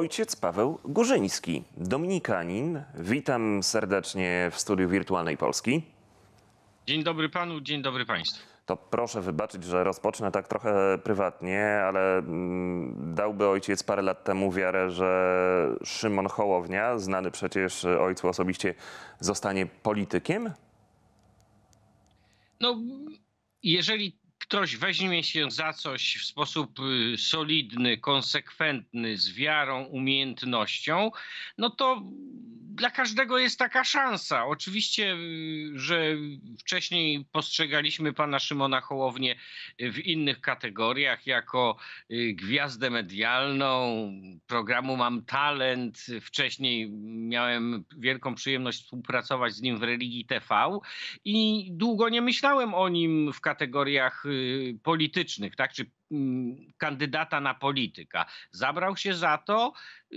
Ojciec Paweł Górzyński, dominikanin. Witam serdecznie w studiu Wirtualnej Polski. Dzień dobry panu, dzień dobry państwu. To proszę wybaczyć, że rozpocznę tak trochę prywatnie, ale mm, dałby ojciec parę lat temu wiarę, że Szymon Hołownia, znany przecież ojcu osobiście, zostanie politykiem? No, jeżeli ktoś weźmie się za coś w sposób y, solidny, konsekwentny, z wiarą, umiejętnością, no to dla każdego jest taka szansa. Oczywiście, y, że wcześniej postrzegaliśmy pana Szymona Hołownię w innych kategoriach jako y, gwiazdę medialną, programu Mam Talent. Wcześniej miałem wielką przyjemność współpracować z nim w Religii TV i długo nie myślałem o nim w kategoriach y, politycznych, tak? Czy mm, kandydata na polityka. Zabrał się za to y,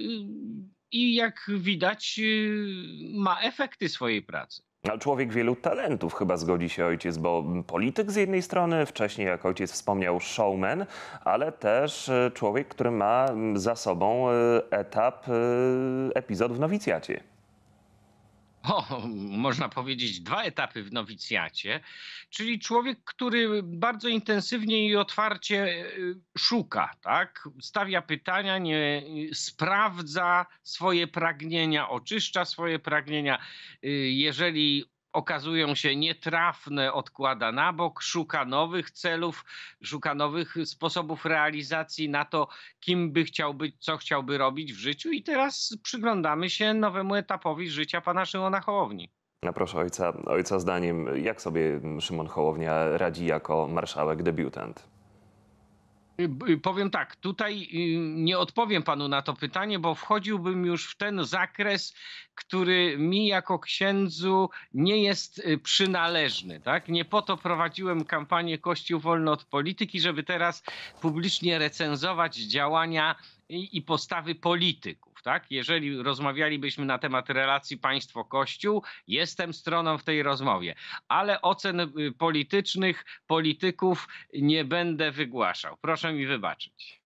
i jak widać y, ma efekty swojej pracy. Ale no, człowiek wielu talentów chyba zgodzi się ojciec, bo polityk z jednej strony, wcześniej jak ojciec wspomniał, showman, ale też e, człowiek, który ma za sobą e, etap, e, epizod w nowicjacie o, można powiedzieć, dwa etapy w nowicjacie, czyli człowiek, który bardzo intensywnie i otwarcie e, szuka, tak? stawia pytania, nie sprawdza swoje pragnienia, oczyszcza swoje pragnienia. E, jeżeli okazują się nietrafne, odkłada na bok, szuka nowych celów, szuka nowych sposobów realizacji na to, kim by chciał być, co chciałby robić w życiu. I teraz przyglądamy się nowemu etapowi życia pana Szymona Hołowni. No proszę ojca, ojca zdaniem, jak sobie Szymon Hołownia radzi jako marszałek debiutant? Yy, yy, powiem tak, tutaj yy, nie odpowiem panu na to pytanie, bo wchodziłbym już w ten zakres, który mi jako księdzu nie jest y, przynależny. Tak? Nie po to prowadziłem kampanię Kościół Wolny od Polityki, żeby teraz publicznie recenzować działania i, postawy polityków. Tak? Jeżeli rozmawialibyśmy na temat relacji państwo-kościół, jestem stroną w tej rozmowie, ale ocen y, politycznych, polityków nie będę wygłaszał. Proszę mi wybaczyć.